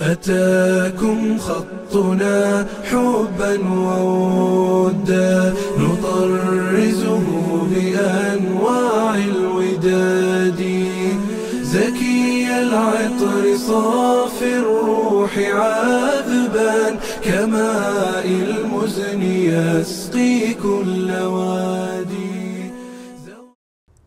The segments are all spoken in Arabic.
أتاكم خطنا حبا وودا نطرزه بأنواع الوداد زكي العطر صاف الروح عذبا كماء المزن يسقي كل وادي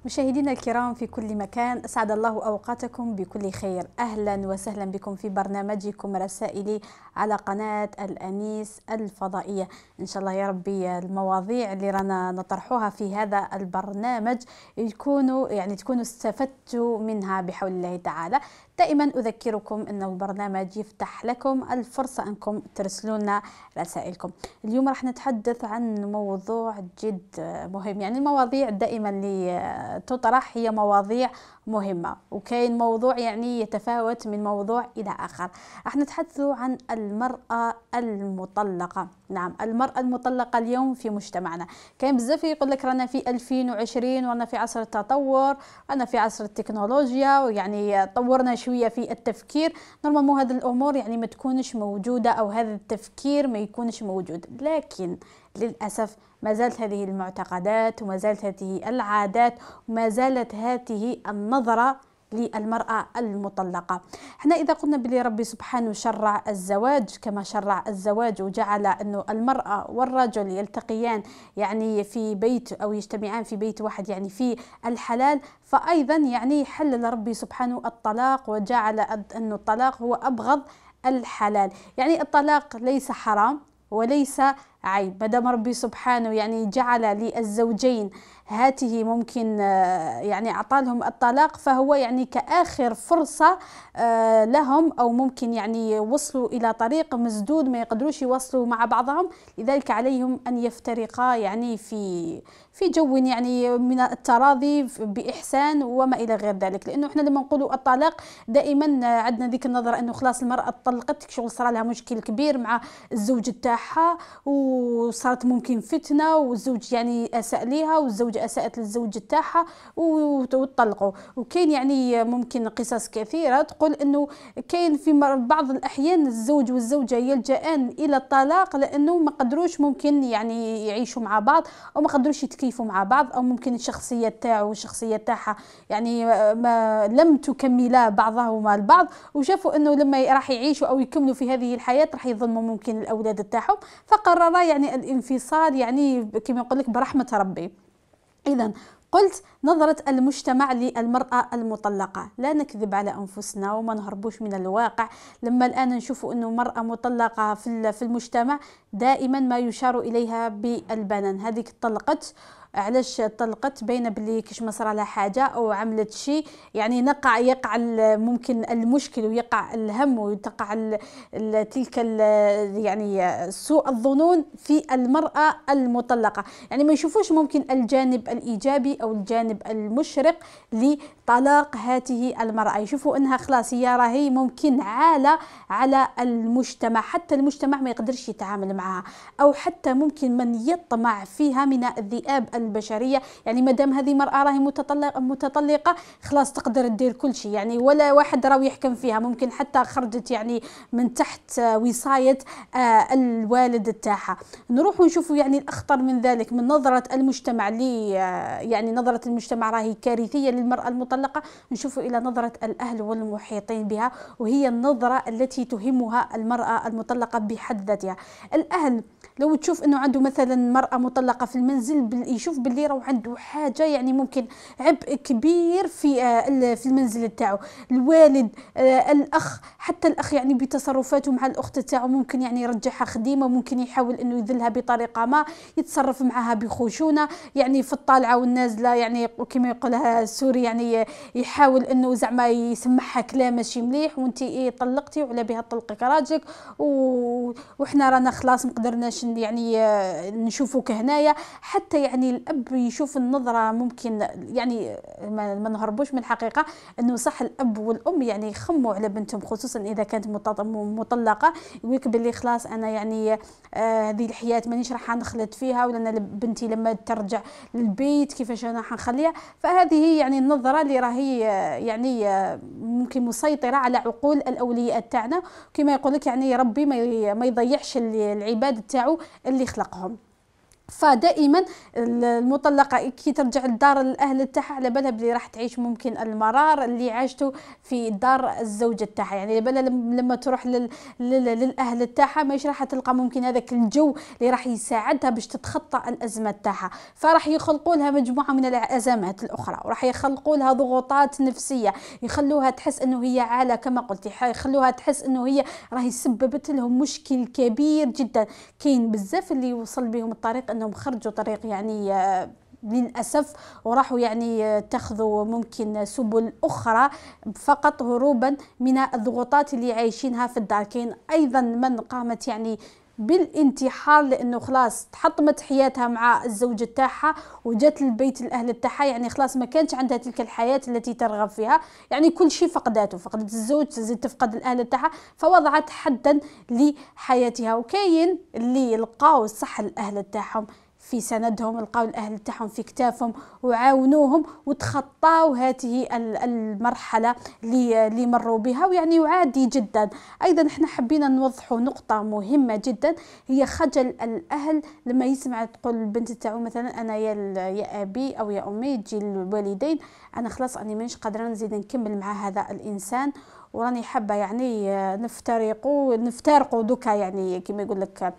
مشاهدينا الكرام في كل مكان أسعد الله أوقاتكم بكل خير أهلا وسهلا بكم في برنامجكم رسائلي على قناة الأنيس الفضائية إن شاء الله يا ربي المواضيع اللي رانا نطرحوها في هذا البرنامج يكونوا يعني تكونوا استفدتوا منها بحول الله تعالى دائما أذكركم أن البرنامج يفتح لكم الفرصة أنكم ترسلونا رسائلكم اليوم راح نتحدث عن موضوع جد مهم يعني المواضيع دائما اللي تطرح هي مواضيع مهمة وكاين موضوع يعني يتفاوت من موضوع إلى آخر راح نتحدث عن المرأة المطلقة نعم المرأة المطلقة اليوم في مجتمعنا كاين بزاف يقول لك رانا في 2020 ورانا في عصر التطور رانا في عصر التكنولوجيا ويعني طورنا شوية في التفكير نورمالمون هذه الأمور يعني ما تكونش موجودة أو هذا التفكير ما يكونش موجود لكن للأسف ما زالت هذه المعتقدات وما زالت هذه العادات وما زالت هذه النظرة للمرأة المطلقة احنا إذا قلنا بلي ربي سبحانه شرع الزواج كما شرع الزواج وجعل أنه المرأة والرجل يلتقيان يعني في بيت أو يجتمعان في بيت واحد يعني في الحلال فأيضا يعني حلل ربي سبحانه الطلاق وجعل أنه الطلاق هو أبغض الحلال يعني الطلاق ليس حرام وليس عيب ما دام ربي سبحانه يعني جعل للزوجين هاته ممكن آه، يعني أعطى لهم الطلاق فهو يعني كآخر فرصة آه، لهم أو ممكن يعني وصلوا إلى طريق مسدود ما يقدروش يوصلوا مع بعضهم لذلك عليهم أن يفترقا يعني في في جو يعني من التراضي بإحسان وما إلى غير ذلك لأنه إحنا لما نقولوا الطلاق دائما عندنا ذيك النظرة أنه خلاص المرأة طلقتك شغل صار لها مشكل كبير مع الزوج تاعها و وصارت ممكن فتنه والزوج يعني اساء ليها والزوجه اساءت للزوج تاعها وطلقوا وكاين يعني ممكن قصص كثيره تقول انه كاين في بعض الاحيان الزوج والزوجه يلجأان الى الطلاق لانه ما قدروش ممكن يعني يعيشوا مع بعض او ما قدروش يتكيفوا مع بعض او ممكن الشخصيه تاعه والشخصيه تاعها يعني ما لم تكملا بعضهما البعض وشافوا انه لما راح يعيشوا او يكملوا في هذه الحياه راح يظلموا ممكن الاولاد تاعهم فقرر الله يعني الانفصال يعني كما يقول لك برحمة ربي إذا قلت نظرة المجتمع للمرأة المطلقة لا نكذب على أنفسنا وما نهربوش من الواقع لما الآن نشوف أنه مرأة مطلقة في المجتمع دائما ما يشار إليها بالبنان هذيك طلقت علاش طلقت باينه بلي كش ما صرا حاجه او عملت شيء يعني نقع يقع ممكن المشكل ويقع الهم وتقع تلك يعني سوء الظنون في المراه المطلقه يعني ما يشوفوش ممكن الجانب الايجابي او الجانب الجانب المشرق طلاق هذه المرأة يشوفوا أنها خلاص هي راهي ممكن عالة على المجتمع حتى المجتمع ما يقدرش يتعامل معها أو حتى ممكن من يطمع فيها من الذئاب البشرية يعني مدام هذه مرأة راهي متطلقة, متطلقة خلاص تقدر تدير كل شيء يعني ولا واحد راهو يحكم فيها ممكن حتى خرجت يعني من تحت وصاية آه، الوالد تاعها نروح ونشوفوا يعني الأخطر من ذلك من نظرة المجتمع لي آه، يعني نظرة المجتمع راهي كارثية للمرأة المطلقة المطلقة نشوف إلى نظرة الأهل والمحيطين بها وهي النظرة التي تهمها المرأة المطلقة بحد ذاتها الأهل لو تشوف انه عنده مثلا مراه مطلقه في المنزل يشوف باللي راه عنده حاجه يعني ممكن عبء كبير في آه، في المنزل تاعو الوالد آه، الاخ حتى الاخ يعني بتصرفاته مع الاخت تاعو ممكن يعني يرجعها خديمه ممكن يحاول انه يذلها بطريقه ما يتصرف معها بخشونه يعني في الطالعه والنازله يعني كما يقولها السوري يعني يحاول انه زعما يسمعها كلام ماشي مليح وانت إيه طلقتي وعلى بها طلقك راجلك وحنا رانا خلاص مقدرناش يعني آه، نشوفوك هنايا حتى يعني الاب يشوف النظره ممكن يعني آه، ما نهربوش من الحقيقه انه صح الاب والام يعني يخموا على بنتهم خصوصا اذا كانت مطلقه يقولك باللي خلاص انا يعني آه، هذه الحياه مانيش راح نخلد فيها ولا انا بنتي لما ترجع للبيت كيفاش انا حنخليها فهذه يعني النظره اللي راهي يعني ممكن مسيطره على عقول الاولياء تاعنا كما يقول لك يعني ربي ما يضيعش العباد تاعو اللي خلقهم فدائما المطلقه كي ترجع لدار الاهل تاعها على بالها بلي راح تعيش ممكن المرار اللي عاشته في دار الزوجه تاعها يعني على بالها لما تروح لل... للاهل تاعها ماش راح تلقى ممكن هذاك الجو اللي راح يساعدها باش تتخطى الازمه تاعها فراح يخلقوا لها مجموعه من الازمات الاخرى وراح يخلقوا لها ضغوطات نفسيه يخلوها تحس انه هي عاله كما قلت يخلوها تحس انه هي راهي سببت لهم مشكل كبير جدا كاين بزاف اللي وصل بهم الطريق انهم خرجوا طريق يعني آه، للاسف وراحوا يعني آه، اتخذوا ممكن سبل اخرى فقط هروبا من الضغوطات اللي عايشينها في الدار كاين ايضا من قامت يعني بالانتحار لانه خلاص تحطمت حياتها مع الزوج تاعها وجات للبيت الاهل تاعها يعني خلاص ما كانش عندها تلك الحياه التي ترغب فيها يعني كل شيء فقداته فقدت الزوج زيد تفقد الاهل تاعها فوضعت حدا لحياتها وكاين اللي لقاو صح الاهل تاعهم في سندهم لقاو الاهل تاعهم في كتافهم وعاونوهم وتخطاو هذه المرحله اللي مروا بها ويعني عادي جدا ايضا احنا حبينا نوضحوا نقطه مهمه جدا هي خجل الاهل لما يسمع تقول البنت تاعو مثلا انا يا يا ابي او يا امي تجي الوالدين انا خلاص اني مانيش قادره نزيد نكمل مع هذا الانسان وراني حابه يعني نفترقوا نفترقوا دوكا يعني كما يقول لك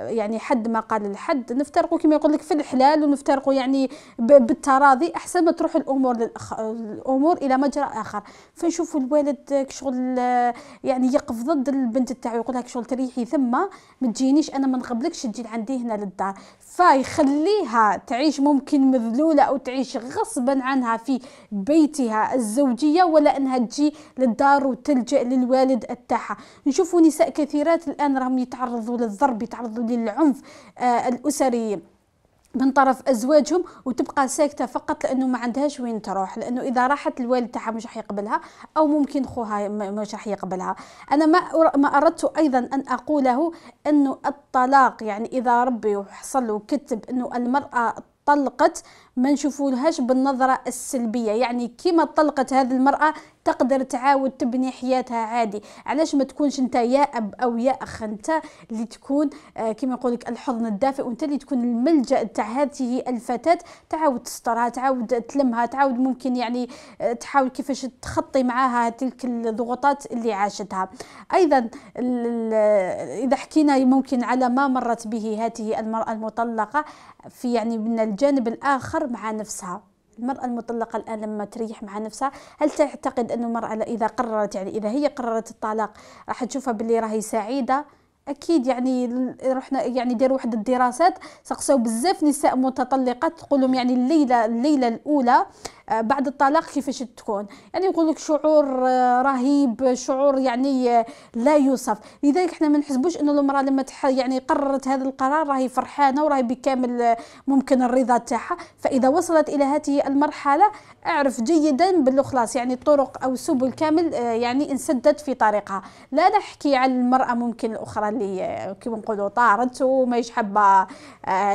يعني حد ما قال الحد نفترقوا كما يقول لك في الحلال ونفترقوا يعني بالتراضي احسن ما تروح الامور الامور الى مجرى اخر فنشوفوا الوالد شغل يعني يقف ضد البنت تاعو يقول لك شغل تريحي ثم ما تجينيش انا ما نقبلكش تجي عندي هنا للدار فيخليها تعيش ممكن مذلوله او تعيش غصبا عنها في بيتها الزوجيه ولا انها تجي للدار وتلجا للوالد تاعها نشوفوا نساء كثيرات الان راهم يتعرضوا للضرب يتعرضوا للعنف آه، الأسري من طرف ازواجهم وتبقى ساكته فقط لانه ما عندهاش وين تروح لانه اذا راحت الوالد تاعها مش راح يقبلها او ممكن خوها مش راح يقبلها انا ما ما اردت ايضا ان اقوله انه الطلاق يعني اذا ربي وحصل وكتب انه المراه طلقت ما نشوفولهاش بالنظره السلبيه يعني كيما طلقت هذه المراه تقدر تعاود تبني حياتها عادي علاش ما تكونش انت يا اب او يا اخ انت اللي تكون آه، كما لك الحضن الدافئ وانت اللي تكون الملجا تاع هذه الفتاه تعاود تسترها تعاود تلمها تعاود ممكن يعني آه، تحاول كيفاش تخطي معاها تلك الضغوطات اللي عاشتها ايضا اذا حكينا ممكن على ما مرت به هذه المراه المطلقه في يعني من الجانب الاخر مع نفسها المرأة المطلقة الآن لما تريح مع نفسها هل تعتقد أنه المرأة إذا قررت يعني إذا هي قررت الطلاق راح تشوفها باللي راهي سعيدة اكيد يعني رحنا يعني داروا واحد الدراسات سقسوا بزاف نساء متطلقات تقول يعني الليله الليله الاولى آه آه، بعد الطلاق كيفاش تكون يعني يقول لك شعور آه، رهيب شعور يعني آه، لا يوصف لذلك احنا ما نحسبوش انه المراه لما تح يعني قررت هذا القرار راهي فرحانه وراهي بكامل ممكن الرضا تاعها فاذا وصلت الى هذه المرحله اعرف جيدا باللو خلاص يعني الطرق او السبل كامل يعني انسدت في طريقها لا نحكي عن المراه ممكن الاخرى اللي كيما نقولوا طارت وماهيش حابه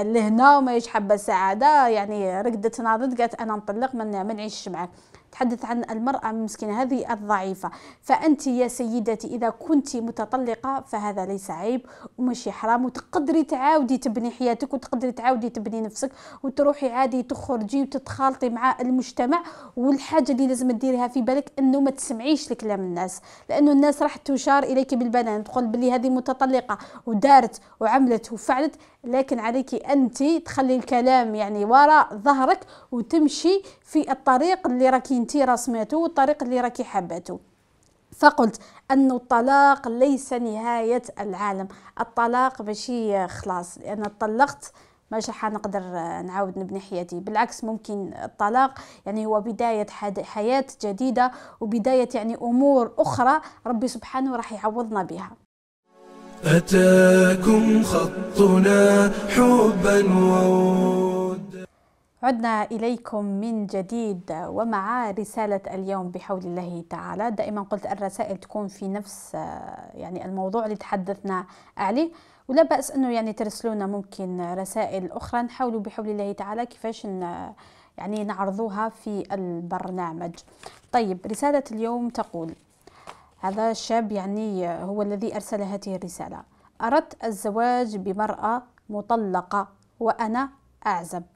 لهنا وماهيش حابه سعاده يعني رقدت ناضت قالت انا نطلق من ما نعيشش معاك تحدث عن المرأة المسكينة هذه الضعيفة فأنت يا سيدتي إذا كنت متطلقة فهذا ليس عيب ومشي حرام وتقدري تعاودي تبني حياتك وتقدري تعاودي تبني نفسك وتروحي عادي تخرجي وتتخالطي مع المجتمع والحاجة اللي لازم تديرها في بالك أنه ما تسمعيش لكلام الناس لأنه الناس راح تشار إليك بالبنان تقول بلي هذه متطلقة ودارت وعملت وفعلت لكن عليك أنت تخلي الكلام يعني وراء ظهرك وتمشي في الطريق اللي راكي انتي رسمته والطريق اللي راكي حبته فقلت أن الطلاق ليس نهاية العالم الطلاق ماشي خلاص أنا طلقت ماشي حنقدر نعاود نبني حياتي بالعكس ممكن الطلاق يعني هو بداية حياة جديدة وبداية يعني أمور أخرى ربي سبحانه راح يعوضنا بها أتاكم خطنا حبا ووفا عدنا إليكم من جديد ومع رسالة اليوم بحول الله تعالى دائما قلت الرسائل تكون في نفس آه، يعني الموضوع اللي تحدثنا عليه ولا بأس أنه يعني ترسلونا ممكن رسائل أخرى نحاولوا بحول الله تعالى كيفاش آه، يعني نعرضوها في البرنامج طيب رسالة اليوم تقول هذا الشاب يعني هو الذي أرسل هذه الرسالة أردت الزواج بمرأة مطلقة وأنا أعزب